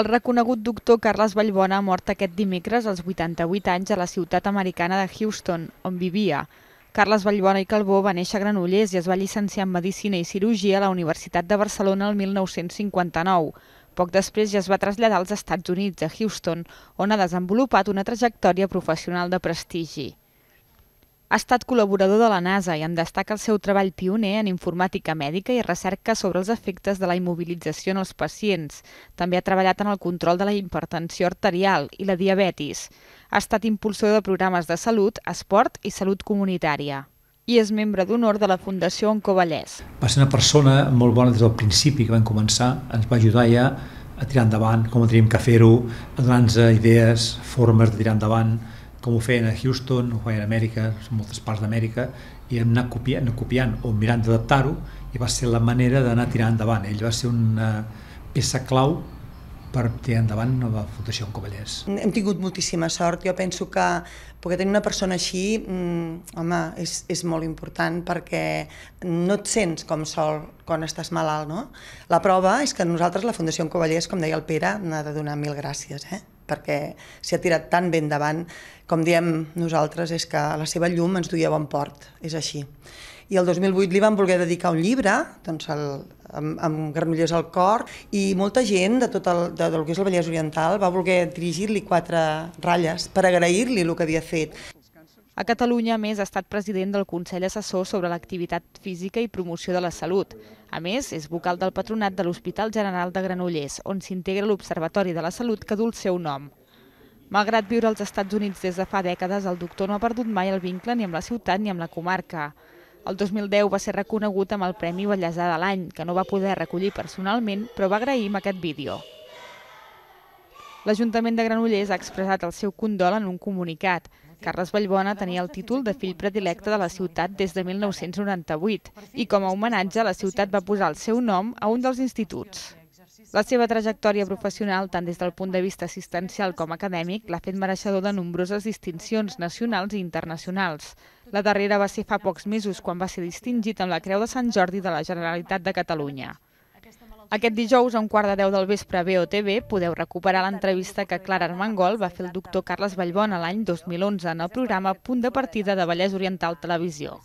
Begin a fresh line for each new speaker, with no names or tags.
El reconegut doctor Carles Vallbona ha mort aquest dimecres als 88 anys a la ciutat americana de Houston, on vivia. Carles Vallbona i Calbó va néixer a Granollers i es va llicenciar en Medicina i Cirurgia a la Universitat de Barcelona el 1959. Poc després ja es va traslladar als Estats Units, a Houston, on ha desenvolupat una trajectòria professional de prestigi. Ha estat col·laborador de la NASA i en destaca el seu treball pioner en informàtica mèdica i recerca sobre els efectes de la immobilització en els pacients. També ha treballat en el control de la hipertensió arterial i la diabetis. Ha estat impulsor de programes de salut, esport i salut comunitària i és membre d'honor de la Fundació Oncovallès.
Va ser una persona molt bona des del principi que vam començar, ens va ajudar ja a tirar endavant, com ho teníem que fer-ho, a donar-nos idees, formes de tirar endavant, com ho feien a Houston, ho feien a Amèrica, en moltes parts d'Amèrica, i hem anat copiant, copiant o mirant d'adaptar-ho, i va ser la manera d'anar tirant endavant. Ell va ser una peça clau per tirar endavant la Fundació en Covellers.
Hem tingut moltíssima sort. Jo penso que poder tenir una persona així, mm, home, és, és molt important perquè no et sents com sol quan estàs malalt, no? La prova és que nosaltres, la Fundació en Covellers, com deia el Pere, n'ha de donar mil gràcies, eh? perquè s'hi ha tirat tan ben davant, com diem nosaltres, és que la seva llum ens duia bon port, és així. I el 2008 li van voler dedicar un llibre, doncs el, amb, amb Granollers al cor, i molta gent de tot el, de, del que és el Vallès Oriental va voler dirigir-li quatre ratlles per agrair-li el que havia fet. A Catalunya, a més, ha estat president del Consell Assessor sobre l'activitat
física i promoció de la salut. A més, és vocal del patronat de l'Hospital General de Granollers, on s'integra l'Observatori de la Salut que du el seu nom. Malgrat viure als Estats Units des de fa dècades, el doctor no ha perdut mai el vincle ni amb la ciutat ni amb la comarca. El 2010 va ser reconegut amb el Premi Bellesà de l'any, que no va poder recollir personalment, però va agrair amb aquest vídeo. L'Ajuntament de Granollers ha expressat el seu condol en un comunicat. Carles Vallbona tenia el títol de fill predilecte de la ciutat des de 1998 i com a homenatge la ciutat va posar el seu nom a un dels instituts. La seva trajectòria professional, tant des del punt de vista assistencial com acadèmic, l'ha fet mereixedor de nombroses distincions nacionals i internacionals. La darrera va ser fa pocs mesos quan va ser distingit amb la Creu de Sant Jordi de la Generalitat de Catalunya. Aquest dijous, a un quart de deu del vespre a BOTV, podeu recuperar l'entrevista que Clara Armengol va fer el doctor Carles Vallbona l'any 2011 en el programa Punt de partida de Vallès Oriental Televisió.